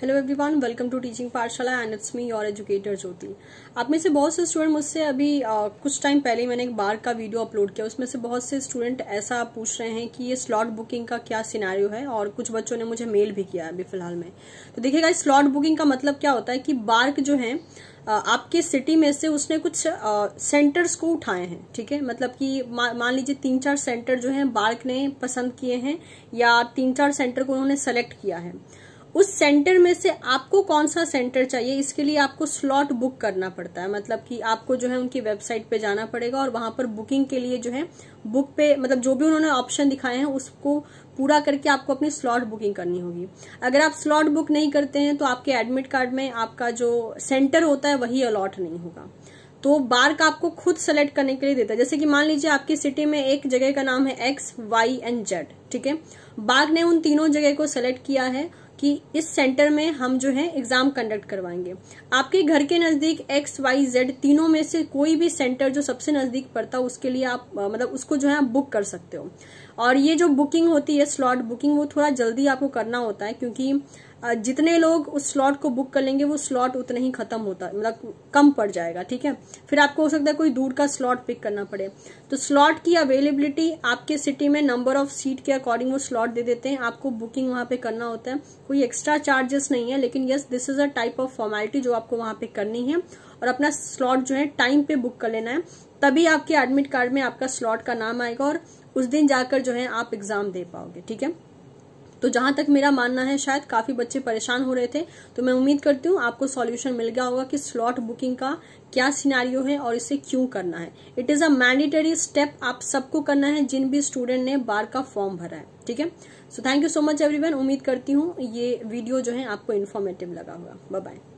hello everyone welcome to teaching Pathshala and it's me your educator Jyoti आप में से बहुत से स्टूडेंट मुझसे अभी आ, कुछ टाइम पहले ही मैंने एक बार का वीडियो अपलोड किया उसमें से बहुत से स्टूडेंट ऐसा पूछ रहे हैं कि ये स्लॉट बुकिंग का क्या सिनारियो है और कुछ बच्चों ने मुझे मेल भी किया है अभी फिलहाल में तो देखिएगा स्लॉट बुकिंग का मतलब क्या होता है कि बार्क जो है आपके सिटी में से उसने कुछ आ, सेंटर्स को उठाए हैं ठीक है मतलब कि मान लीजिए तीन चार सेंटर जो है बार्क ने पसंद किए हैं या तीन चार सेंटर को उन्होंने सेलेक्ट किया है उस सेंटर में से आपको कौन सा सेंटर चाहिए इसके लिए आपको स्लॉट बुक करना पड़ता है मतलब कि आपको जो है उनकी वेबसाइट पे जाना पड़ेगा और वहां पर बुकिंग के लिए जो है बुक पे मतलब जो भी उन्होंने ऑप्शन दिखाए हैं उसको पूरा करके आपको अपनी स्लॉट बुकिंग करनी होगी अगर आप स्लॉट बुक नहीं करते हैं तो आपके एडमिट कार्ड में आपका जो सेंटर होता है वही अलॉट नहीं होगा तो बार्क आपको खुद सेलेक्ट करने के लिए देता है जैसे कि मान लीजिए आपकी सिटी में एक जगह का नाम है एक्स वाई एंड जेड ठीक है बार्क ने उन तीनों जगह को सेलेक्ट किया है कि इस सेंटर में हम जो है एग्जाम कंडक्ट करवाएंगे आपके घर के नजदीक एक्स वाई जेड तीनों में से कोई भी सेंटर जो सबसे नजदीक पड़ता है उसके लिए आप मतलब उसको जो है आप बुक कर सकते हो और ये जो बुकिंग होती है स्लॉट बुकिंग वो थोड़ा जल्दी आपको करना होता है क्योंकि जितने लोग उस स्लॉट को बुक कर लेंगे वो स्लॉट उतना ही खत्म होता है मतलब कम पड़ जाएगा ठीक है फिर आपको हो सकता है कोई दूर का स्लॉट पिक करना पड़े तो स्लॉट की अवेलेबिलिटी आपके सिटी में नंबर ऑफ सीट के अकॉर्डिंग वो स्लॉट दे देते हैं आपको बुकिंग वहां पे करना होता है कोई एक्स्ट्रा चार्जेस नहीं है लेकिन yes this is a type of formality जो आपको वहां पे करनी है और अपना स्लॉट जो है टाइम पे बुक कर लेना है तभी आपके एडमिट कार्ड में आपका स्लॉट का नाम आएगा और उस दिन जाकर जो है आप एग्जाम दे पाओगे ठीक है तो जहां तक मेरा मानना है शायद काफी बच्चे परेशान हो रहे थे तो मैं उम्मीद करती हूँ आपको सॉल्यूशन मिल गया होगा कि स्लॉट बुकिंग का क्या सिनारियो है और इसे क्यों करना है it is a mandatory step आप सबको करना है जिन भी स्टूडेंट ने बार का फॉर्म भरा है ठीक है so thank you so much everyone उम्मीद करती हूँ ये वीडियो जो है आपको इन्फॉर्मेटिव लगा होगा बाय